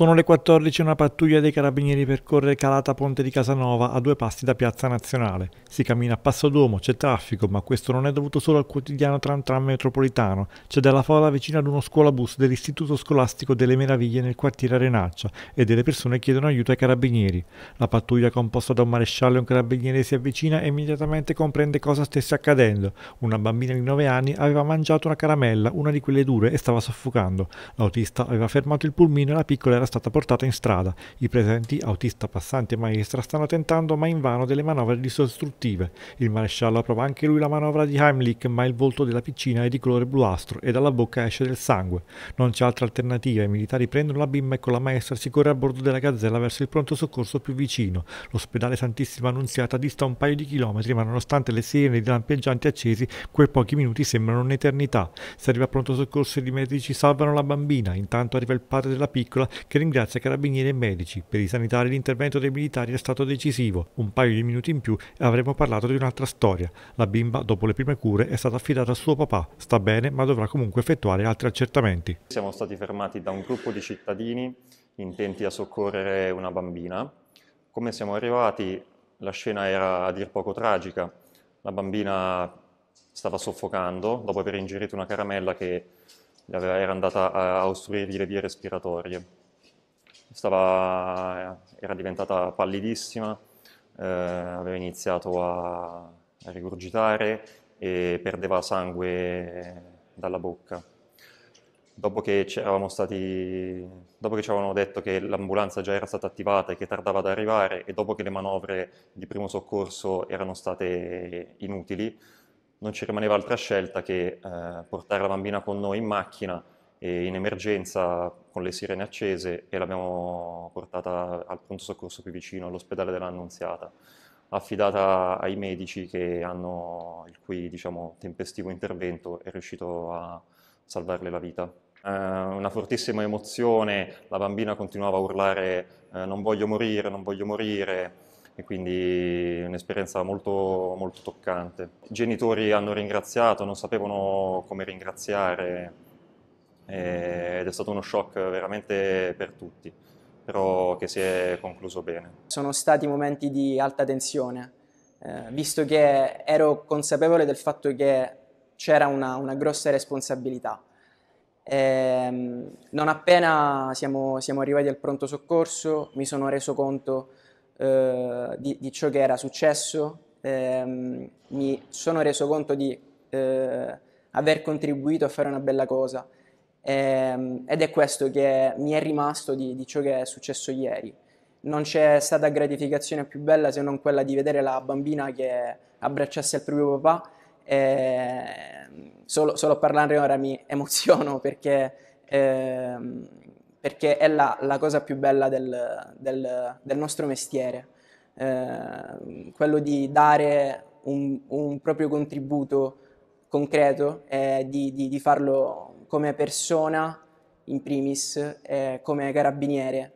Sono le 14 e una pattuglia dei carabinieri percorre Calata Ponte di Casanova a due passi da Piazza Nazionale. Si cammina a passo d'uomo, c'è traffico, ma questo non è dovuto solo al quotidiano tram tram metropolitano. C'è della folla vicino ad uno scuolabus dell'Istituto Scolastico delle Meraviglie nel quartiere Arenaccia e delle persone chiedono aiuto ai carabinieri. La pattuglia composta da un maresciallo e un carabiniere si avvicina e immediatamente comprende cosa stesse accadendo. Una bambina di 9 anni aveva mangiato una caramella, una di quelle dure, e stava soffocando. L'autista aveva fermato il pulmino e la piccola era stata portata in strada. I presenti, autista, passanti e maestra, stanno tentando ma invano delle manovre distruttive. Il maresciallo approva anche lui la manovra di Heimlich, ma il volto della piccina è di colore bluastro e dalla bocca esce del sangue. Non c'è altra alternativa, i militari prendono la bimba e con la maestra si corre a bordo della gazzella verso il pronto soccorso più vicino. L'ospedale Santissima Annunziata dista un paio di chilometri, ma nonostante le sirene di lampeggianti accesi, quei pochi minuti sembrano un'eternità. Si arriva a pronto soccorso e i medici salvano la bambina, intanto arriva il padre della piccola che ringrazia carabinieri e medici. Per i sanitari l'intervento dei militari è stato decisivo. Un paio di minuti in più e avremmo parlato di un'altra storia. La bimba, dopo le prime cure, è stata affidata a suo papà. Sta bene, ma dovrà comunque effettuare altri accertamenti. Siamo stati fermati da un gruppo di cittadini intenti a soccorrere una bambina. Come siamo arrivati, la scena era a dir poco tragica. La bambina stava soffocando dopo aver ingerito una caramella che era andata a ostruirgli le vie respiratorie. Stava, era diventata pallidissima, eh, aveva iniziato a, a rigurgitare e perdeva sangue dalla bocca. Dopo che, stati, dopo che, ci avevano detto che l'ambulanza già era stata attivata e che tardava ad arrivare e dopo che le manovre di primo soccorso erano state inutili, non ci rimaneva altra scelta che eh, portare la bambina con noi in macchina in emergenza con le sirene accese e l'abbiamo portata al pronto soccorso più vicino, all'ospedale dell'Annunziata, affidata ai medici hanno, il cui diciamo, tempestivo intervento è riuscito a salvarle la vita. Eh, una fortissima emozione, la bambina continuava a urlare eh, non voglio morire, non voglio morire, e quindi un'esperienza molto, molto toccante. I genitori hanno ringraziato, non sapevano come ringraziare, eh, ed è stato uno shock veramente per tutti, però che si è concluso bene. Sono stati momenti di alta tensione, eh, visto che ero consapevole del fatto che c'era una, una, grossa responsabilità. E, ehm, non appena siamo, siamo, arrivati al pronto soccorso mi sono reso conto eh, di, di, ciò che era successo, eh, mi sono reso conto di eh, aver contribuito a fare una bella cosa, Ehm, ed è questo che mi è rimasto di, di ciò che è successo ieri. Non c'è stata gratificazione più bella se non quella di vedere la bambina che abbracciasse il proprio papà. E, ehm, solo, solo a parlare ora mi emoziono perché eh, perché è la, la, cosa più bella del, del, del nostro mestiere, eh, quello di dare un, un, proprio contributo concreto e di, di, di farlo come persona in primis e come carabiniere.